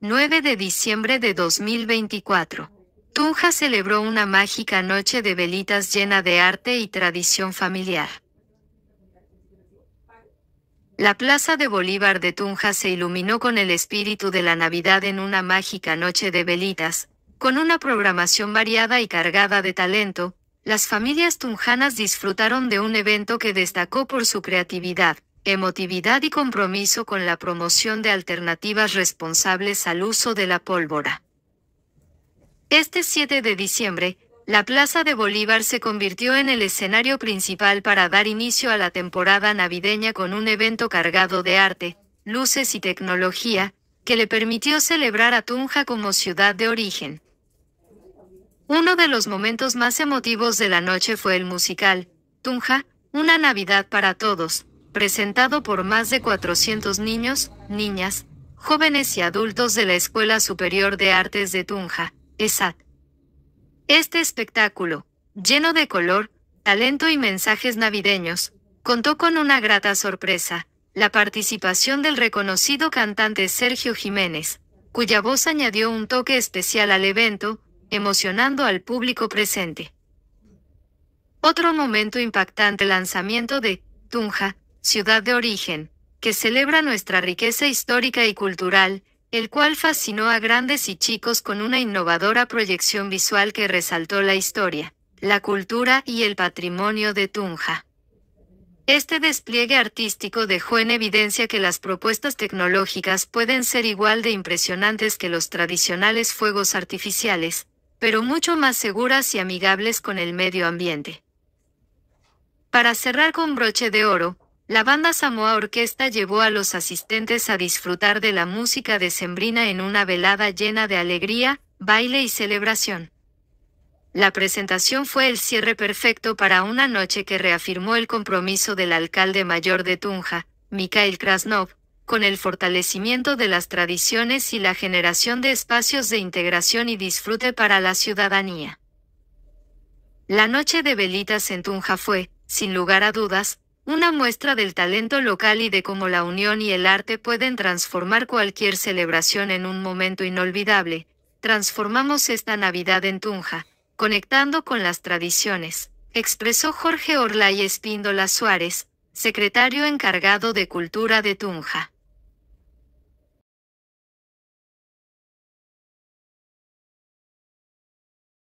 9 de diciembre de 2024. Tunja celebró una mágica noche de velitas llena de arte y tradición familiar. La plaza de Bolívar de Tunja se iluminó con el espíritu de la Navidad en una mágica noche de velitas, con una programación variada y cargada de talento, las familias tunjanas disfrutaron de un evento que destacó por su creatividad, emotividad y compromiso con la promoción de alternativas responsables al uso de la pólvora. Este 7 de diciembre, la Plaza de Bolívar se convirtió en el escenario principal para dar inicio a la temporada navideña con un evento cargado de arte, luces y tecnología, que le permitió celebrar a Tunja como ciudad de origen. Uno de los momentos más emotivos de la noche fue el musical, Tunja, una Navidad para todos, presentado por más de 400 niños, niñas, jóvenes y adultos de la Escuela Superior de Artes de Tunja, ESAT. Este espectáculo, lleno de color, talento y mensajes navideños, contó con una grata sorpresa, la participación del reconocido cantante Sergio Jiménez, cuya voz añadió un toque especial al evento, emocionando al público presente. Otro momento impactante lanzamiento de Tunja, ciudad de origen, que celebra nuestra riqueza histórica y cultural, el cual fascinó a grandes y chicos con una innovadora proyección visual que resaltó la historia, la cultura y el patrimonio de Tunja. Este despliegue artístico dejó en evidencia que las propuestas tecnológicas pueden ser igual de impresionantes que los tradicionales fuegos artificiales, pero mucho más seguras y amigables con el medio ambiente. Para cerrar con broche de oro, la banda Samoa Orquesta llevó a los asistentes a disfrutar de la música de Sembrina en una velada llena de alegría, baile y celebración. La presentación fue el cierre perfecto para una noche que reafirmó el compromiso del alcalde mayor de Tunja, Mikhail Krasnov, con el fortalecimiento de las tradiciones y la generación de espacios de integración y disfrute para la ciudadanía. La noche de velitas en Tunja fue, sin lugar a dudas, una muestra del talento local y de cómo la unión y el arte pueden transformar cualquier celebración en un momento inolvidable. Transformamos esta Navidad en Tunja, conectando con las tradiciones, expresó Jorge Orlay Espíndola Suárez, secretario encargado de Cultura de Tunja.